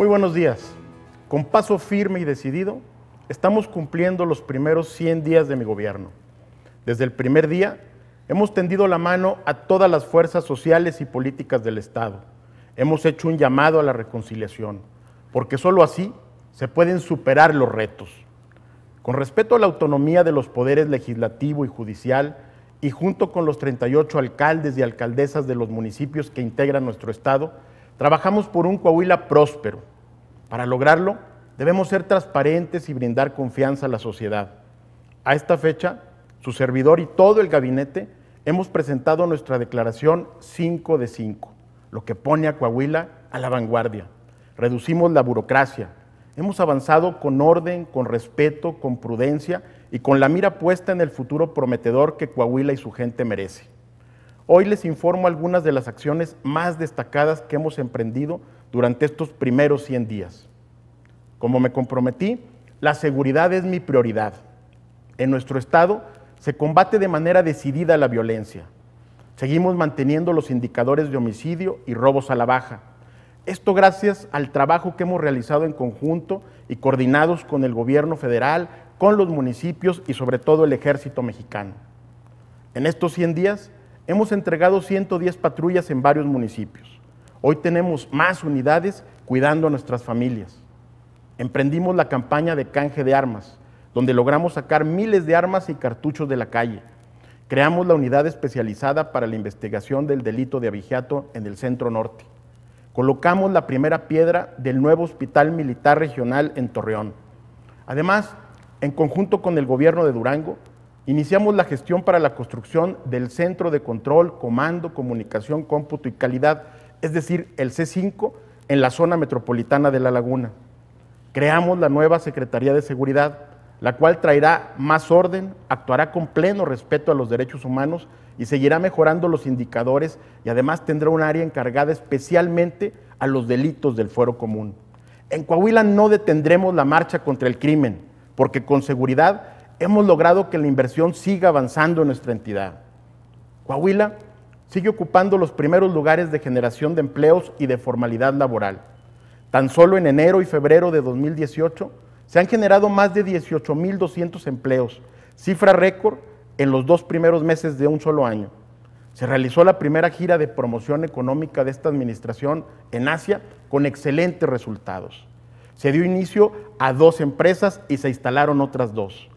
Muy buenos días. Con paso firme y decidido, estamos cumpliendo los primeros 100 días de mi gobierno. Desde el primer día, hemos tendido la mano a todas las fuerzas sociales y políticas del Estado. Hemos hecho un llamado a la reconciliación, porque sólo así se pueden superar los retos. Con respeto a la autonomía de los poderes legislativo y judicial, y junto con los 38 alcaldes y alcaldesas de los municipios que integran nuestro Estado, trabajamos por un Coahuila próspero, para lograrlo, debemos ser transparentes y brindar confianza a la sociedad. A esta fecha, su servidor y todo el gabinete hemos presentado nuestra declaración 5 de 5, lo que pone a Coahuila a la vanguardia. Reducimos la burocracia, hemos avanzado con orden, con respeto, con prudencia y con la mira puesta en el futuro prometedor que Coahuila y su gente merece. Hoy les informo algunas de las acciones más destacadas que hemos emprendido durante estos primeros 100 días. Como me comprometí, la seguridad es mi prioridad. En nuestro Estado se combate de manera decidida la violencia. Seguimos manteniendo los indicadores de homicidio y robos a la baja. Esto gracias al trabajo que hemos realizado en conjunto y coordinados con el gobierno federal, con los municipios y sobre todo el ejército mexicano. En estos 100 días hemos entregado 110 patrullas en varios municipios. Hoy tenemos más unidades cuidando a nuestras familias. Emprendimos la campaña de canje de armas, donde logramos sacar miles de armas y cartuchos de la calle. Creamos la unidad especializada para la investigación del delito de abigeato en el centro norte. Colocamos la primera piedra del nuevo Hospital Militar Regional en Torreón. Además, en conjunto con el gobierno de Durango, iniciamos la gestión para la construcción del Centro de Control, Comando, Comunicación, Cómputo y Calidad es decir, el C5, en la zona metropolitana de La Laguna. Creamos la nueva Secretaría de Seguridad, la cual traerá más orden, actuará con pleno respeto a los derechos humanos y seguirá mejorando los indicadores y además tendrá un área encargada especialmente a los delitos del fuero común. En Coahuila no detendremos la marcha contra el crimen, porque con seguridad hemos logrado que la inversión siga avanzando en nuestra entidad. Coahuila sigue ocupando los primeros lugares de generación de empleos y de formalidad laboral. Tan solo en enero y febrero de 2018 se han generado más de 18.200 empleos, cifra récord en los dos primeros meses de un solo año. Se realizó la primera gira de promoción económica de esta administración en Asia con excelentes resultados. Se dio inicio a dos empresas y se instalaron otras dos.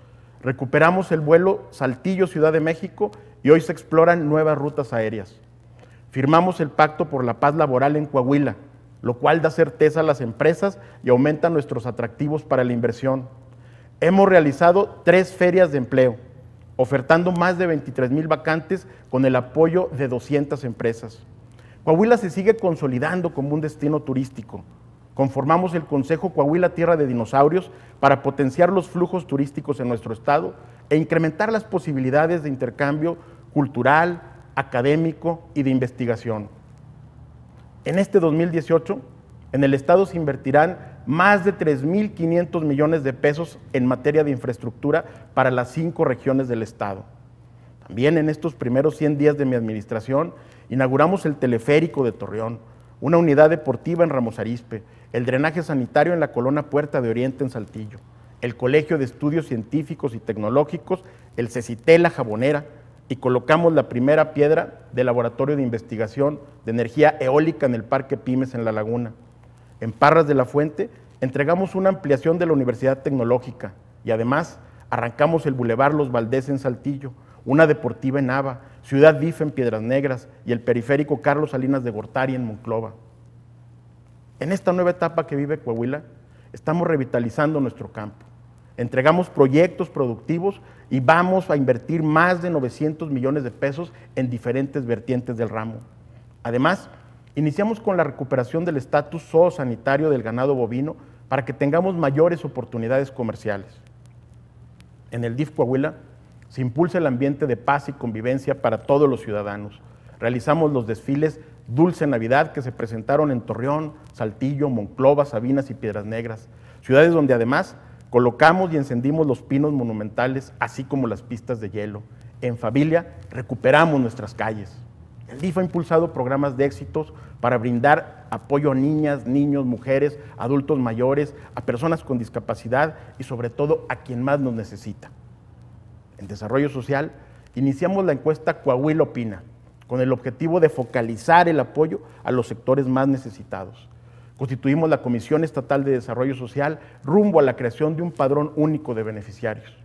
Recuperamos el vuelo Saltillo-Ciudad de México y hoy se exploran nuevas rutas aéreas. Firmamos el Pacto por la Paz Laboral en Coahuila, lo cual da certeza a las empresas y aumenta nuestros atractivos para la inversión. Hemos realizado tres ferias de empleo, ofertando más de 23 mil vacantes con el apoyo de 200 empresas. Coahuila se sigue consolidando como un destino turístico, Conformamos el Consejo Coahuila Tierra de Dinosaurios para potenciar los flujos turísticos en nuestro estado e incrementar las posibilidades de intercambio cultural, académico y de investigación. En este 2018, en el Estado se invertirán más de 3.500 millones de pesos en materia de infraestructura para las cinco regiones del Estado. También en estos primeros 100 días de mi administración inauguramos el teleférico de Torreón, una unidad deportiva en Ramos Arispe, el drenaje sanitario en la colona Puerta de Oriente en Saltillo, el Colegio de Estudios Científicos y Tecnológicos, el CECITELA Jabonera, y colocamos la primera piedra del Laboratorio de Investigación de Energía Eólica en el Parque Pymes en La Laguna. En Parras de la Fuente entregamos una ampliación de la Universidad Tecnológica y además arrancamos el Boulevard Los Valdés en Saltillo, una deportiva en Nava, Ciudad Dif en Piedras Negras y el periférico Carlos Salinas de Gortari en Monclova. En esta nueva etapa que vive Coahuila, estamos revitalizando nuestro campo. Entregamos proyectos productivos y vamos a invertir más de 900 millones de pesos en diferentes vertientes del ramo. Además, iniciamos con la recuperación del estatus zoosanitario del ganado bovino para que tengamos mayores oportunidades comerciales. En el DIF Coahuila se impulsa el ambiente de paz y convivencia para todos los ciudadanos. Realizamos los desfiles Dulce Navidad que se presentaron en Torreón, Saltillo, Monclova, Sabinas y Piedras Negras, ciudades donde además colocamos y encendimos los pinos monumentales, así como las pistas de hielo. En familia recuperamos nuestras calles. El DIF ha impulsado programas de éxitos para brindar apoyo a niñas, niños, mujeres, adultos mayores, a personas con discapacidad y sobre todo a quien más nos necesita. En desarrollo social, iniciamos la encuesta Coahuila Opina, con el objetivo de focalizar el apoyo a los sectores más necesitados. Constituimos la Comisión Estatal de Desarrollo Social rumbo a la creación de un padrón único de beneficiarios.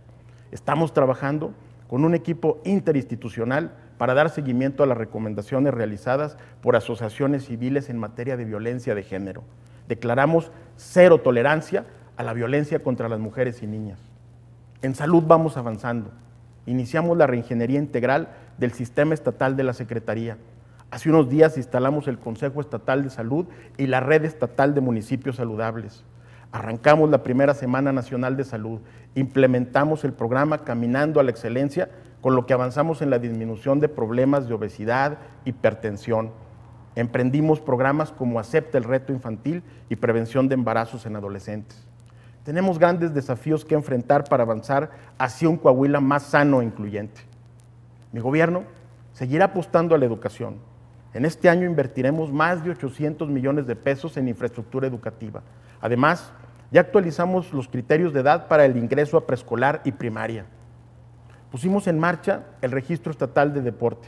Estamos trabajando con un equipo interinstitucional para dar seguimiento a las recomendaciones realizadas por asociaciones civiles en materia de violencia de género. Declaramos cero tolerancia a la violencia contra las mujeres y niñas. En salud vamos avanzando. Iniciamos la reingeniería integral del sistema estatal de la Secretaría. Hace unos días instalamos el Consejo Estatal de Salud y la Red Estatal de Municipios Saludables. Arrancamos la primera Semana Nacional de Salud, implementamos el programa Caminando a la Excelencia, con lo que avanzamos en la disminución de problemas de obesidad, hipertensión. Emprendimos programas como Acepta el Reto Infantil y Prevención de Embarazos en Adolescentes. Tenemos grandes desafíos que enfrentar para avanzar hacia un Coahuila más sano e incluyente. Mi gobierno seguirá apostando a la educación. En este año invertiremos más de 800 millones de pesos en infraestructura educativa. Además, ya actualizamos los criterios de edad para el ingreso a preescolar y primaria. Pusimos en marcha el registro estatal de deporte,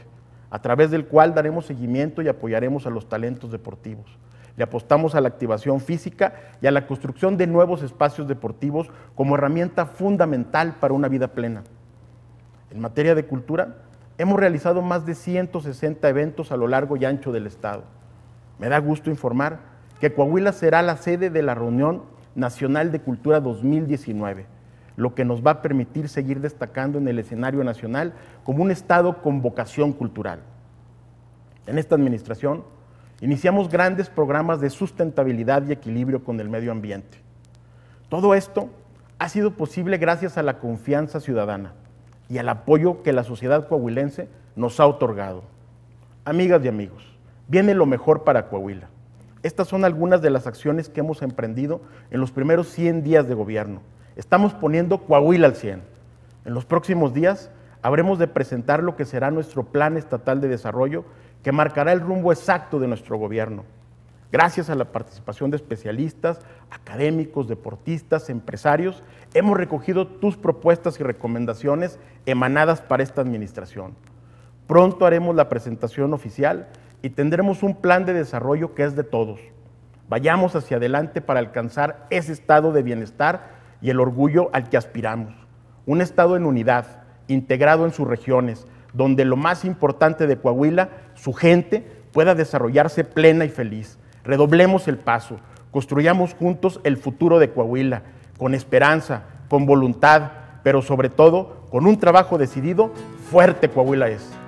a través del cual daremos seguimiento y apoyaremos a los talentos deportivos. Le apostamos a la activación física y a la construcción de nuevos espacios deportivos como herramienta fundamental para una vida plena. En materia de cultura, Hemos realizado más de 160 eventos a lo largo y ancho del Estado. Me da gusto informar que Coahuila será la sede de la Reunión Nacional de Cultura 2019, lo que nos va a permitir seguir destacando en el escenario nacional como un Estado con vocación cultural. En esta administración iniciamos grandes programas de sustentabilidad y equilibrio con el medio ambiente. Todo esto ha sido posible gracias a la confianza ciudadana y al apoyo que la sociedad coahuilense nos ha otorgado. Amigas y amigos, viene lo mejor para Coahuila. Estas son algunas de las acciones que hemos emprendido en los primeros 100 días de gobierno. Estamos poniendo Coahuila al 100. En los próximos días habremos de presentar lo que será nuestro plan estatal de desarrollo que marcará el rumbo exacto de nuestro gobierno. Gracias a la participación de especialistas, académicos, deportistas, empresarios, hemos recogido tus propuestas y recomendaciones emanadas para esta administración. Pronto haremos la presentación oficial y tendremos un plan de desarrollo que es de todos. Vayamos hacia adelante para alcanzar ese estado de bienestar y el orgullo al que aspiramos. Un estado en unidad, integrado en sus regiones, donde lo más importante de Coahuila, su gente, pueda desarrollarse plena y feliz Redoblemos el paso, construyamos juntos el futuro de Coahuila, con esperanza, con voluntad, pero sobre todo con un trabajo decidido, fuerte Coahuila es.